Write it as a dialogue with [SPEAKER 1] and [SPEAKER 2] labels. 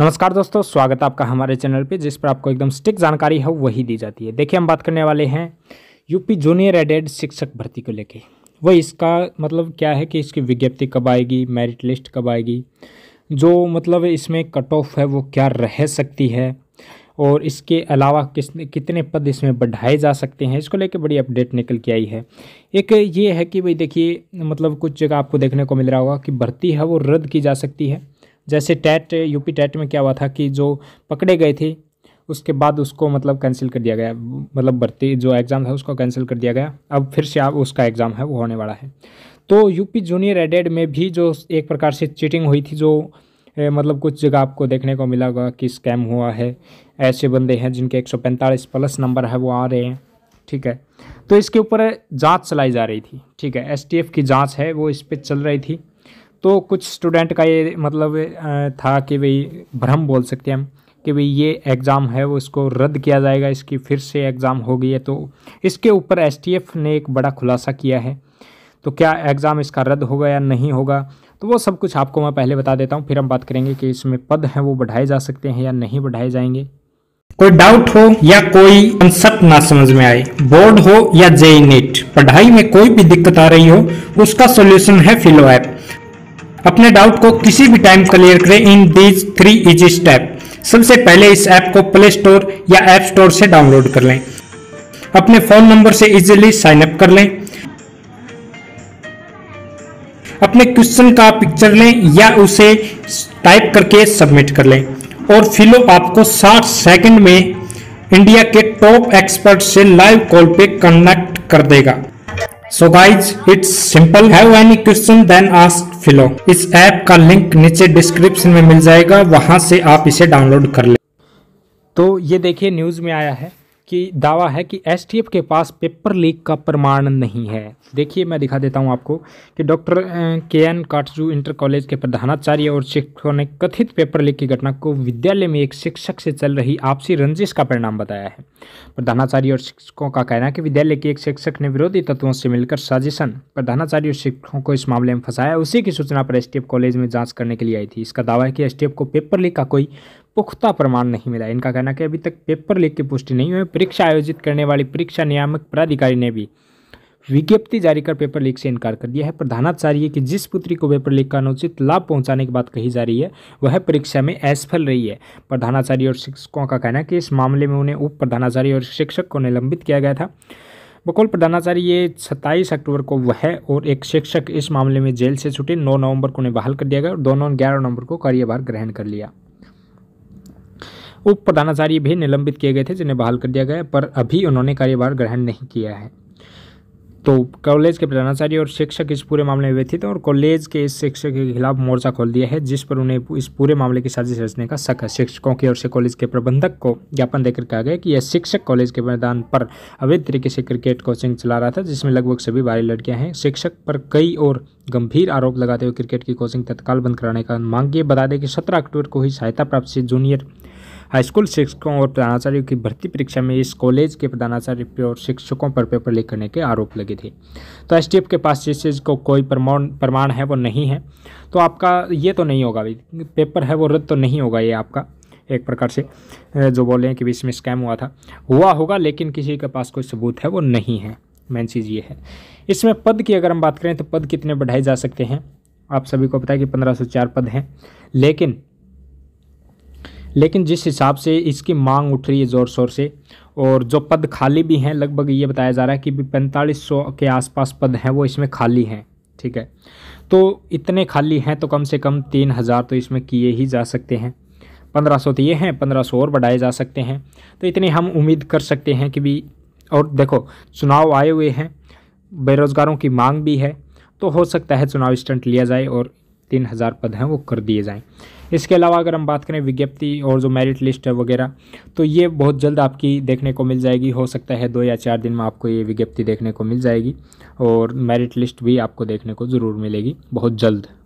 [SPEAKER 1] नमस्कार दोस्तों स्वागत है आपका हमारे चैनल पे जिस पर आपको एकदम स्टिक जानकारी है वही दी जाती है देखिए हम बात करने वाले हैं यूपी जूनियर एडेड शिक्षक भर्ती को लेके वह इसका मतलब क्या है कि इसकी विज्ञप्ति कब आएगी मेरिट लिस्ट कब आएगी जो मतलब इसमें कट ऑफ है वो क्या रह सकती है और इसके अलावा किस कितने पद इसमें बढ़ाए जा सकते हैं इसको लेके बड़ी अपडेट निकल के आई है एक ये है कि भाई देखिए मतलब कुछ जगह आपको देखने को मिल रहा होगा कि भर्ती है वो रद्द की जा सकती है जैसे टैट यूपी टैट में क्या हुआ था कि जो पकड़े गए थे उसके बाद उसको मतलब कैंसिल कर दिया गया मतलब भर्ती जो एग्ज़ाम था उसको कैंसिल कर दिया गया अब फिर से अब उसका एग्ज़ाम है वो होने वाला है तो यूपी जूनियर एडेड में भी जो एक प्रकार से चीटिंग हुई थी जो ए, मतलब कुछ जगह आपको देखने को मिला होगा कि स्कैम हुआ है ऐसे बंदे हैं जिनके एक प्लस नंबर है वो आ रहे हैं ठीक है तो इसके ऊपर जांच चलाई जा रही थी ठीक है एसटीएफ की जांच है वो इस पर चल रही थी तो कुछ स्टूडेंट का ये मतलब था कि भाई भ्रम बोल सकते हैं हम कि भाई ये एग्ज़ाम है वो इसको रद्द किया जाएगा इसकी फिर से एग्ज़ाम हो गई है तो इसके ऊपर एसटीएफ ने एक बड़ा खुलासा किया है तो क्या एग्ज़ाम इसका रद्द होगा या नहीं होगा तो वो सब कुछ आपको मैं पहले बता देता हूँ फिर हम बात करेंगे कि इसमें पद हैं वो बढ़ाए जा सकते हैं या नहीं बढ़ाए जाएंगे कोई डाउट हो या कोई कंसेप्ट ना समझ में आए बोर्ड हो या जेई नेट e पढ़ाई में कोई भी दिक्कत आ रही हो उसका सोल्यूशन है फिलो ऐप अपने डाउट को किसी भी टाइम क्लियर करें in these three easy step सबसे पहले इस ऐप को प्ले स्टोर या ऐप स्टोर से डाउनलोड कर लें अपने फोन नंबर से इजीली साइन अप कर लें अपने क्वेश्चन का पिक्चर लें या उसे टाइप करके सबमिट कर लें और फिलो आपको 60 सेकंड में इंडिया के टॉप एक्सपर्ट से लाइव कॉल पे कनेक्ट कर देगा सो गाइज इट्स सिंपल है इस ऐप का लिंक नीचे डिस्क्रिप्शन में मिल जाएगा वहां से आप इसे डाउनलोड कर ले तो ये देखिए न्यूज में आया है कि दावा है कि एस के पास पेपर लीक का प्रमाण नहीं है देखिए मैं दिखा देता हूं आपको कि डॉक्टर के एन काटजू इंटर कॉलेज के प्रधानाचार्य और शिक्षकों ने कथित पेपर लीक की घटना को विद्यालय में एक शिक्षक से चल रही आपसी रंजिश का परिणाम बताया है प्रधानाचार्य और शिक्षकों का कहना है कि विद्यालय के एक शिक्षक ने विरोधी तत्वों से मिलकर साजिशन प्रधानाचार्य और शिक्षकों को इस मामले में फंसाया उसी की सूचना पर एस कॉलेज में जाँच करने के लिए आई थी इसका दावा है कि एस को पेपर लीक का कोई पुख्ता प्रमाण नहीं मिला इनका कहना कि अभी तक पेपर लीक की पुष्टि नहीं हुई परीक्षा आयोजित करने वाली परीक्षा नियामक प्राधिकारी ने भी विज्ञप्ति जारी कर पेपर लीक से इनकार कर दिया है प्रधानाचार्य की जिस पुत्री को पेपर लीक का अनुचित लाभ पहुंचाने की बात कही जा रही है वह परीक्षा में असफल रही है प्रधानाचार्य और शिक्षकों का कहना है कि इस मामले में उन्हें उप प्रधानाचार्य और शिक्षक को निलंबित किया गया था बकौल प्रधानाचार्य सत्ताईस अक्टूबर को वह और एक शिक्षक इस मामले में जेल से छुटे नौ नवंबर को उन्हें बहाल कर दिया गया और दोनों ग्यारह नवंबर को कार्यभार ग्रहण कर लिया उप प्रधानाचार्य भी निलंबित किए गए थे जिन्हें बहाल कर दिया गया पर अभी उन्होंने कार्यभार ग्रहण नहीं किया है तो कॉलेज के प्रधानाचार्य और शिक्षक इस पूरे मामले में व्यथित हैं और कॉलेज के इस शिक्षक के खिलाफ मोर्चा खोल दिया है जिस पर उन्हें इस पूरे मामले की साजिश रचने का शक है शिक्षकों की ओर से कॉलेज के प्रबंधक को ज्ञापन देकर कहा गया कि यह शिक्षक कॉलेज के मैदान पर अवैध तरीके से क्रिकेट कोचिंग चला रहा था जिसमें लगभग सभी बारी लड़कियाँ हैं शिक्षक पर कई और गंभीर आरोप लगाते हुए क्रिकेट की कोचिंग तत्काल बंद कराने का मांग किए बता दें कि सत्रह अक्टूबर को ही सहायता प्राप्त से जूनियर हाईस्कूल शिक्षकों और प्रधानाचार्यों की भर्ती परीक्षा में इस कॉलेज के प्रधानाचार्य और शिक्षकों पर पेपर लीक करने के आरोप लगे थे तो एस के पास जिस चीज़ को कोई प्रमाण प्रमाण है वो नहीं है तो आपका ये तो नहीं होगा पेपर है वो रद्द तो नहीं होगा ये आपका एक प्रकार से जो बोल रहे हैं कि बीच में स्कैम हुआ था हुआ होगा लेकिन किसी के पास कोई सबूत है वो नहीं है मेन चीज़ ये है इसमें पद की अगर हम बात करें तो पद कितने बढ़ाए जा सकते हैं आप सभी को पता है कि पंद्रह सौ चार पद हैं लेकिन लेकिन जिस हिसाब से इसकी मांग उठ रही है ज़ोर शोर से और जो पद खाली भी हैं लगभग ये बताया जा रहा है कि पैंतालीस सौ के आसपास पद हैं वो इसमें खाली हैं ठीक है तो इतने खाली हैं तो कम से कम तीन हज़ार तो इसमें किए ही जा सकते हैं पंद्रह सौ तो ये हैं पंद्रह सौ और बढ़ाए जा सकते हैं तो इतनी हम उम्मीद कर सकते हैं कि भी और देखो चुनाव आए हुए हैं बेरोज़गारों की मांग भी है तो हो सकता है चुनाव स्टंट लिया जाए और तीन हज़ार पद हैं वो कर दिए जाएँ इसके अलावा अगर हम बात करें विज्ञप्ति और जो मेरिट लिस्ट है वगैरह तो ये बहुत जल्द आपकी देखने को मिल जाएगी हो सकता है दो या चार दिन में आपको ये विज्ञप्ति देखने को मिल जाएगी और मेरिट लिस्ट भी आपको देखने को ज़रूर मिलेगी बहुत जल्द